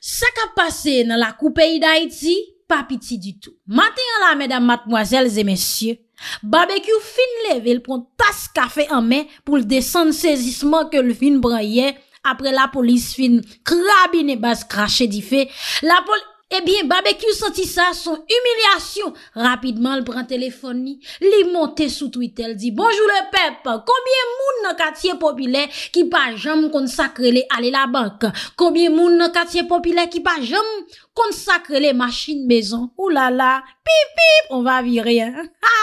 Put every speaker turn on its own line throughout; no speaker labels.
Sa ka pase nan la koupei d'Haïti, pa piti du tout. Matin an la, mèdam matmoazèl zè mèsyè, barbekyou fin leve, l'pon tas kafe an men pou l'desan sèzisman ke l'vin brayen apre la polis fin krabine bas krashe di fe. La poli... Ebyen, eh Babekyu soti sa, son humilyasyon, rapidman l pran telefon ni, li monte sou Twitter, di, Bonjour le pep, koubyen moun nan katye popile kipa jam konsakrele ale la bank? Koubyen moun nan katye popile kipa jam konsakrele masjine bezon? Oulala, pipip, on va viri, ha,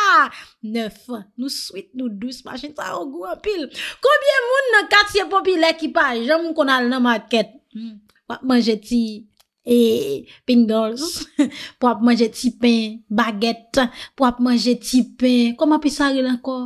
neuf, nou swit, nou douz, masjine sa ogou apil. Koubyen moun nan katye popile kipa jam konsakrele ale la bank? Koubyen moun nan katye popile kipa jam konsakrele ale la bank? E, pingol, pou ap manje ti pen, baget, pou ap manje ti pen, koman pi saril anko,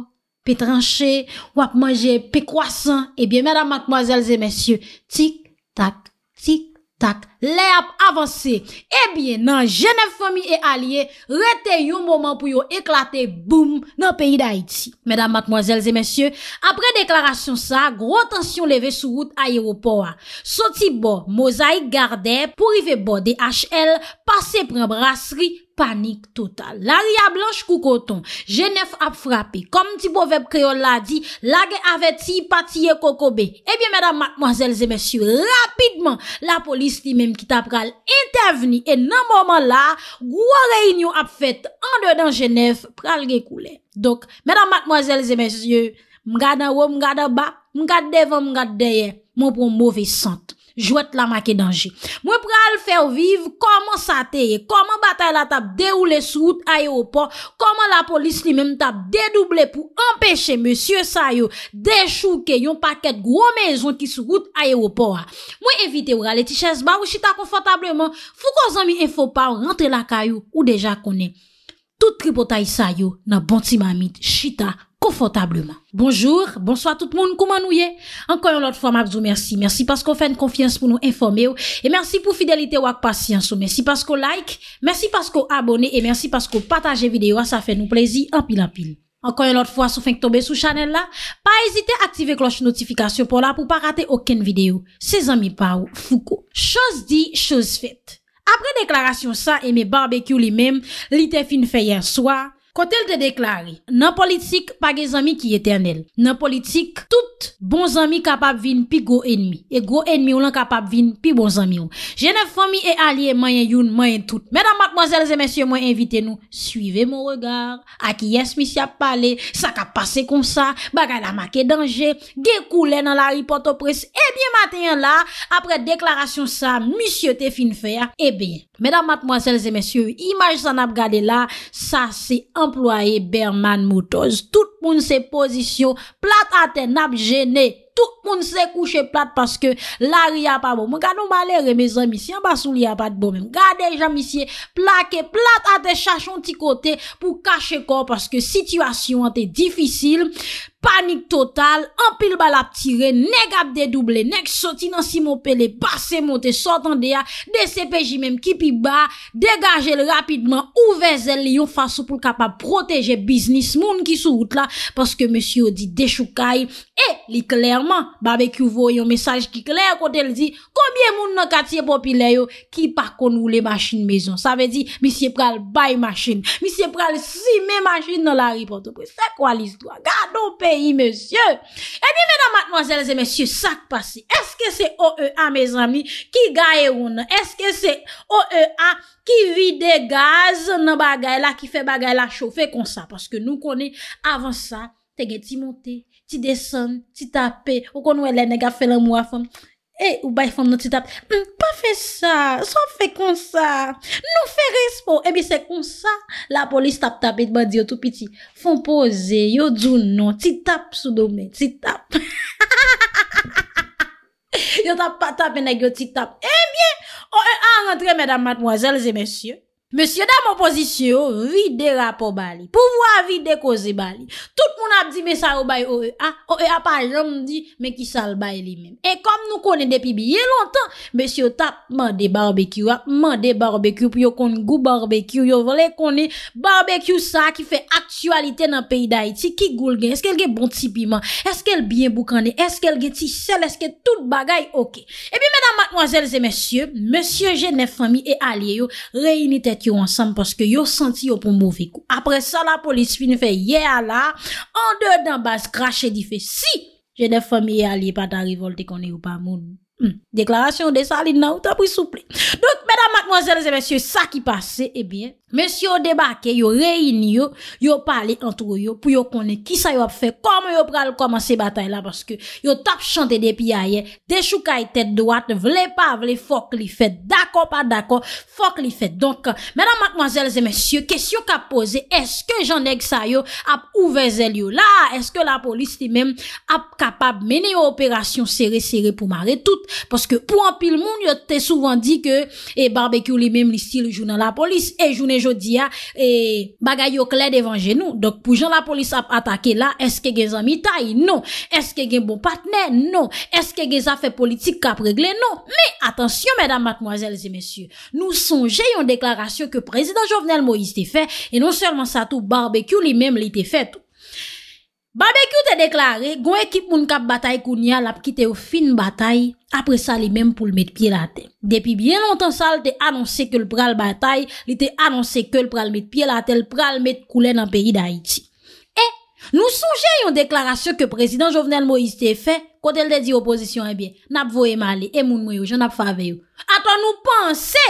pi tranche, ou ap manje pi kwasan, ebyen eh mèdame, mackmoselle, zè mèsyè, tik, tak, tik. Tak, lè ap avanse, e eh bie nan Genève Fomi e Aliye, rete yon mouman pou yo eklate boum nan peyi d'Haïti. Mèdam matmozèlze mèsyè, apre deklarasyon sa, gros tansyon leve sou route a Yeropowa. Soti bo, mozai, gardè, pou rive bo DHL, pase pre brasri. Panik total, la ria blanche koukoton, jenef ap frape, kom ti boveb kriol la di, eh la ge ave ti patiye kokobe. Ebyen mèdam matmozèl zè mèsyou, rapidman la polis ti mèm kita pral interveni, e nan mouman la, gwa reynyon ap fèt, an de dan jenef pral gekoule. Dok, mèdam matmozèl zè mèsyou, mga da wò, mga da ba, mga de vò, mga de ye, moun pou mwove sant. Jwet la make danje. Mwen pral fèw viv koman sa teye, koman batay la tap deroule sou route aye opor, koman la polis li men tap dedouble pou empèche monsye sa yo dechouke yon paket gwo mezon ki sou route aye opor. Mwen evite wale tichèz ba ou chita konfantableman, fou ko zan mi enfo pa ou rentre la kayo ou deja konen. Tout tripotay sa yo nan bonti mamit chita. Bonjour, bonsoir tout le monde, comment nous y Encore une autre fois, m'abdou merci. Merci parce qu'on fait une confiance pour nous informer et merci pour fidélité ou patience. Merci parce qu'on like, merci parce qu'on abonne et merci parce qu'on partage vidéo, ça fait nous plaisir en pile en pile. Encore une autre fois, si vous tomber sur channel là, pas hésiter à activer cloche notification pour là pour pas rater aucune vidéo. Ses amis ou Foucault. Chose dit, chose faite. Après déclaration ça et mes barbecues les mêmes l'été fin fait hier soir, Kote l te deklare, nan politik, pa ge zami ki eten el. Nan politik, tout bon zami kapap vin pi go enmi. E go enmi ou lan kapap vin pi bon zami ou. Genèf fami e alie, mayen youn, mayen tout. Mèdam matmozèl zèmèsyè, mwen invite nou, suive mon regard. Aki yes, misi ap pale, sa ka pase kon sa, baka la makè denje, dekoulè nan la ripot opres, ebyen eh matèyen la, apre deklarasyon sa, misi te fin fèya, ebyen. Mèdam matmozèl zèmèsyè, imaj san ap gade la, sa se anpou. Amplwaye berman moutoz, tout moun se pozisyon, plat a ten ap jene, tout. moun se kouche plat, paske la ria pa bon, mou gade ou malere, me zan misye, an basou liya pat, bon, mou gade jan misye, plake, plat ate chachon ti kote, pou kache kor, paske situasyon ate difisil, panik total, an pil balap tire, neg ap dedouble, nek soti nan si moun pele, pase moun te sotan deya, de se peji menm ki pi ba, degaje l rapidman, ouve zel li yon fasou, pou l kapa proteje biznis, moun ki sou wout la, paske monsi ou di dechou kay, e li klerman, Babè ki ouvo yon mesaj ki kler kote l di Koubyen moun nan katye popilye yo Ki pakon ou le machin mezon Sa ve di, misye pral bay machin Misye pral si me machin nan la ripoto Se kwa l istwa? Gado peyi, mesye E di veda matnoazelze, mesye, sak pasi Eske se OEA, mes ami, ki gaye ou nan? Eske se OEA ki vide gaz nan bagay la Ki fe bagay la chofe kon sa Paske nou konen avan sa Tegè ti montè Ti desen, ti tape, ou kon wè lè nega fè lè mwa fèm, e ou bay fèm nou ti tape, m pa fè sa, sa fè kon sa, nou fè respon, e bè se kon sa. La polis tap tap et bè diyo tou piti, fon pose, yo djoun nou, ti tape soudou mè, ti tape, yo tap pa tape neg yo ti tape, e bè, an rentre mè damat mwazel zè mè sye. Monsye, da mwen pozisyon, oh, vide rapo bali. Pouvo avide koze bali. Tout moun ap di me sa ou baye ou e a, ou oh, oh, ah, e a ah, pa jom di me ki sa ou baye li men. E kom nou konen depi biye lontan, monsye tap mande barbekyou a, mande barbekyou pou yo konen gou barbekyou. Yo vole konen barbekyou sa ki fe aktualite nan peyi da iti. Ki goul gen, eske el gen bon tipi man, eske el bien boukande, eske el gen ti sel, eske tout bagay oke. E bi menan matnoazelze monsye, monsye jenef fami e alye yo reyini te. yo ansanm paske yo santi yo pou mou vekou. Apre sa la polis fin fe ye ala an de dan bas krashe di fe si jene fom ye alie pa ta rivolte konye ou pa moun. Hmm. Deklarasyon de sa aline nan ou ta pou souple. Donk, mèdam, mèk, mwazèl, zè mèsyou sa ki pase, ebyen, eh men si yo debake, yo reini yo yo pale antro yo, pou yo kone ki sa yo ap fe, koman yo pral koman se batay la, paske yo tap chante depi a ye, te choukai e tet doat vle pa vle, fok li fet dako, pa dako, fok li fet donk, menan makmanzelze, mensyo, kesyo ka pose, eske janek sa yo ap ouveze li yo la, eske la polis li men, ap kapab mene yo operasyon sere sere pou mare tout, paske pou an pil moun yo te souvan di ke, e barbeku li men, li si le jounan la polis, e jounen Je di ya e, bagay yo kle devan genou Dok pou jan la polis ap atake la Eske gen zan mi tay? Non Eske gen bon patnen? Non Eske gen zan fe politik kap regle? Non Me, atensyon mèdam matmoazèl zi mèsyou Nou son jè yon deklarasyon Ke prezident Jovenel Moïse te fè E non sèlman sa tou barbekyou li mèm li te fè Babek yo te deklare, gwen ekip moun kap batay koun ya, lap kite yo fin batay, apre sa li menm pou l met piye la te. Depi bien lontan sa, li te annonse ke l pral batay, li te annonse ke l pral met piye la te, li te annonse ke l pral met koulen an peyi da iti. E, eh, nou souje yon deklarasyon ke prezident Jovenel Moïse te fe, kote l te di oposisyon, e eh bien, nap voye mali, e eh, moun mouyo, jan nap faveyo. Ata nou panse,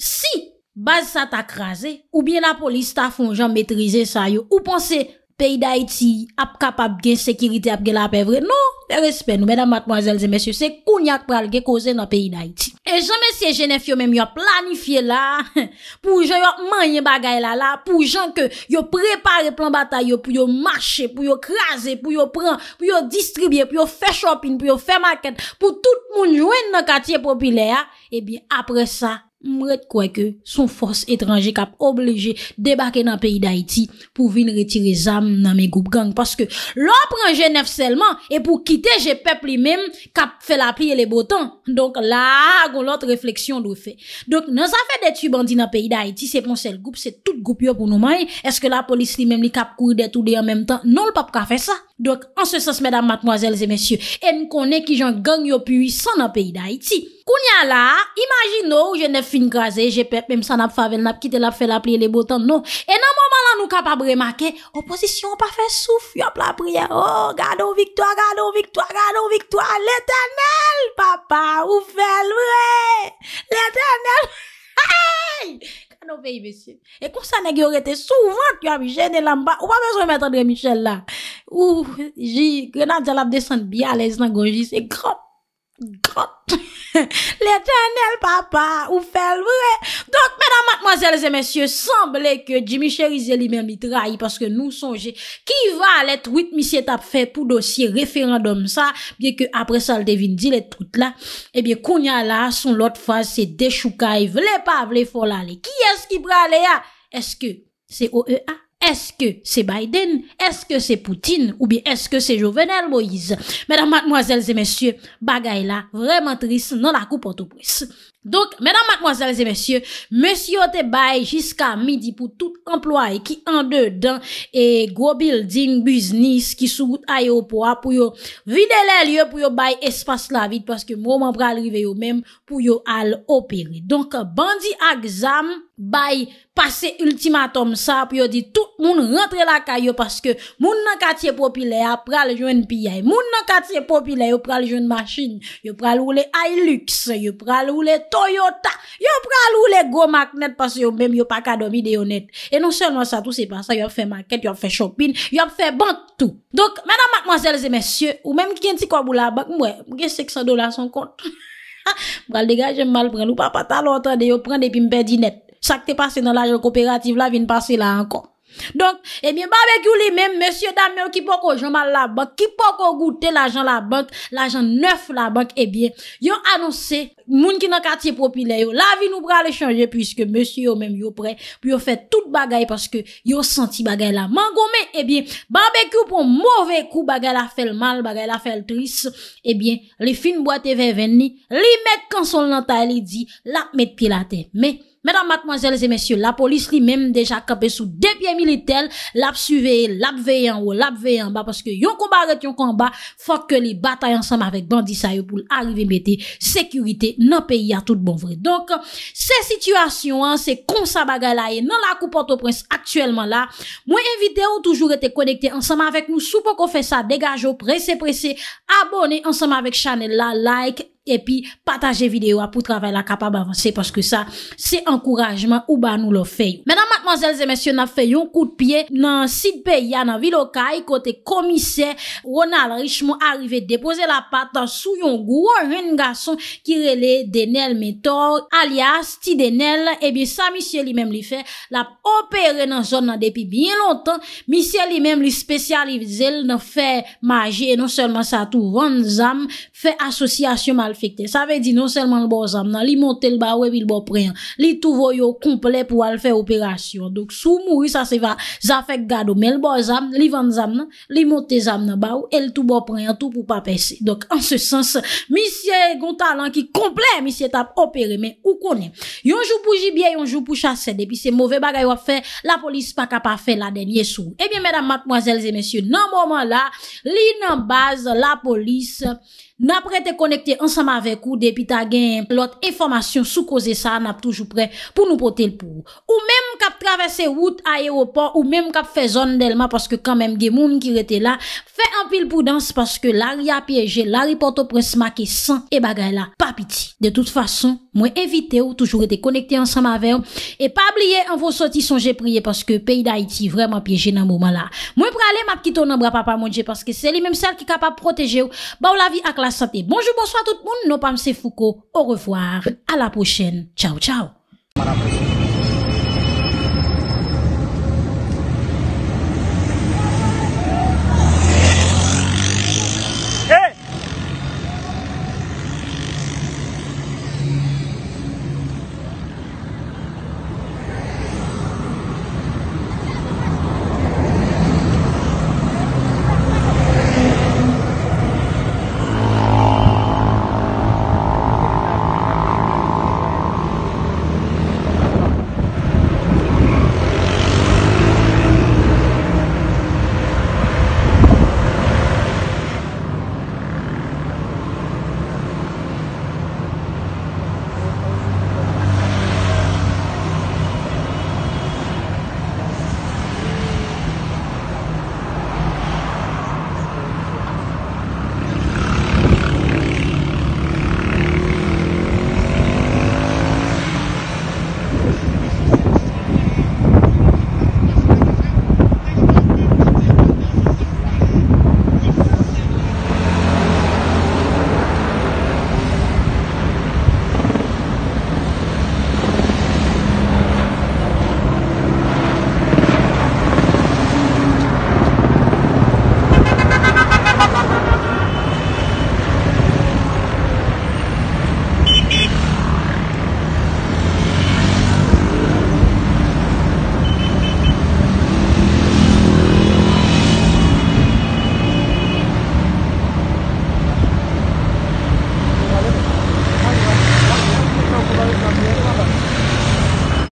si, baz sa ta krasi, ou bien la polis ta fonjan metrize sa yo, ou panse, peyi da iti ap kapap gen sekirite ap gen la ap evre. Non, respe nou, mèdam matmòzèl zè mèsyò, se kounyak pral ge kozè nan peyi da iti. E zè mèsyè jenèf yo mèm yo planifiè la, pou jan yo manye bagay la la, pou jan ke yo prepare plan batay yo, pou yo mache, pou yo krasè, pou yo pran, pou yo distribye, pou yo fè shopin, pou yo fè market, pou tout moun jwen nan katye popilè ya, e eh bi apre sa, Mwet kwe ke sou fos etranje kap obleje debake nan peyi d'Haïti pou vin retire zam nan me goup gang. Paske lò pranje nef selman e pou kite je pep li men kap fe la pli e le botan. Donk la gon lot refleksyon do fe. Donk nan sa fe detu bandi nan peyi d'Haïti se pon sel goup se tout goup yo pou nou may. Eske la polis li men li kap kou de tout de an menm tan non l pape ka fe sa. Donk ansesans mèdam matmoazèl zè mèsyè en konè ki jan gang yo pui san nan peyi d'Haïti. Koun ya la, imagino ou jene fin graze, jepep, mem san ap favel nap, kite la fe la plie le botan, nou. E nan mouman lan nou kap ap remake, oposisyon pa fe souf, yop la priye, oh, gado viktoa, gado viktoa, gado viktoa, l'eternel, papa, ou fel vre, l'eternel, aay! Kan nou fe yvesi, e konsan e gyo rete souvan, kyo ap jene lan ba, ou pa bezon met Andre Michel la, ou, ji, krenan tse lap desen bi, alez nan gonji, se krop. God, l'Eternel Papa, ou fèl vre? Donk, mèdam, matmoazèlzè, mèsyè, semblè ke Jimmy Cherizé li mèm li trai, paske nou sonjè, ki va lè trout mi s'y etap fè pou dosye referandom sa, bie ke apre sa l'dévine di lè trout la, e eh bie konya la, son lot faze se dechouka, i vle pa vle fola lè. Ki esk i bra lè ya? Ah? Esk ke se o e a? Eske se Biden, eske se Poutine, oubi eske se Jovenel Moïse. Mèdèm madèm moazèl se mèsyè, bagay la vrèman tris nan la kou porto bris. Mèdèm madèm moazèl se mèsyè, mèsyè yo te bay jiska midi pou tout emplwa e ki ande dan e go building, biznis, ki sou gout ayo pou a pou yo vide le lye pou yo bay espas la vit paske mou mèm pralrive yo mèm pou yo al opere. Donk bandi a gzam... Bay pase ultimatum sa pou yo di tout moun rentre la kay yo Paske moun nan katye popile a pral joen piye Moun nan katye popile yo pral joen masjine Yo pral oule Hilux, yo pral oule Toyota Yo pral oule GoMac net paske yo mèm yo pakadomi non de yo net E nou senwa sa tout se pa sa, yo ap fè market, yo ap fè shopping, yo ap fè bantou Dok, mèdèm akmansel zè mèsyè ou mèm ki kènti kwa bou la bak mwè Mwè, mwè, mwè, mwè, mwè, mwè, mwè, mwè, mwè, mwè, mwè, mwè, mwè, mwè, mwè, mwè, chak te pase nan l'ajan kooperatif, la vin pase la ankon. Donk, ebyen, eh barbekyou li men, monsye Damien ki poko joma la bank, ki poko goute l'ajan la bank, l'ajan neuf la bank, ebyen, eh yon anonsi, moun ki nan katiye popi le yo, la vin ou bra le chanje, pwiske monsye yo men yo pre, pwio fè tout bagay, pwiske yo senti bagay eh la man gome, ebyen, barbekyou pou mouve kou, bagay la fel mal, bagay la fel tris, ebyen, li fin boate ve veni, li met konsol nan ta, li di, la met pi la te Madame, mademoiselles et messieurs, la police l'y mèm déjà capé sous des pieds militèles, l'ap suivé, l'ap veyé en haut, l'ap veyé en bas, parce que yon combat est yon combat, faut que les batailles ensemble avec bandits aillent pour arriver metter sécurité nan pays à tout bon vrai. Donc, ces situations, ces consabagas-là et nan la coupe Port-au-Prince actuellement là, moins évitées ont toujours été connectées ensemble avec nous, sous peu qu'on fait ça, dégagez-vous, pressez-pressez, abonnez-vous ensemble avec Chanel, likez, epi pataje videwa pou travay la kapab avanse paske sa se ankourajman ou ba nou lo fey. Menan matman zèl zèmèsyon na fey yon kout piye nan sit pey ya nan vilokay kote komisey ronal richmon arive depose la patan sou yon gwo ren gason ki rele denel metor alias ti denel ebi sa misye li mèm li fey la opere nan zon nan depi biye lontan misye li mèm li spesyalize l nan fey maje e non selman sa tou ron zam fey asosyasyon mal Sa ve di nou selman l bo zam nan, li monte l bawe vi l bo preyan, li tou voyo komple pou al fe operasyon. Dok sou mouri sa se va zafek gado, men l bo zam, li vante zam nan, li monte zam nan bawe, el tou bo preyan, tou pou pa pese. Dok an se sens, misye Gontalan ki komple misye tap operé, men ou konen. Yonjou pou jibye, yonjou pou chased, epi se mouve bagay wap fe, la polis pa kap a fe la denye sou. Ebyen, mèdam, matmoazèlze, mèsyou, nan mouman la, li nan baz la polis... napre te konekte ansama vek ou depi ta gen lot informasyon sou kose sa nap toujou pre pou nou pote l pou ou ou mem kap travesse wout a eropor ou mem kap fezon delman paske kamem gen moun ki rete la fe an pil pou dans paske l aria pyeje l ari porto pre smake san e bagay la papiti de tout fason mwen evite ou toujou rete konekte ansama vek ou e pa bliye an vos soti sonje priye paske peyi da iti vreman pyeje nan mouman la mwen pre ale map ki tonan bra pa pa moun je paske se li mem sel ki kapap proteje ou ba ou la vi ak la santé. Bonjour, bonsoir tout le monde. pas pensées Foucault. Au revoir. À la prochaine. Ciao, ciao.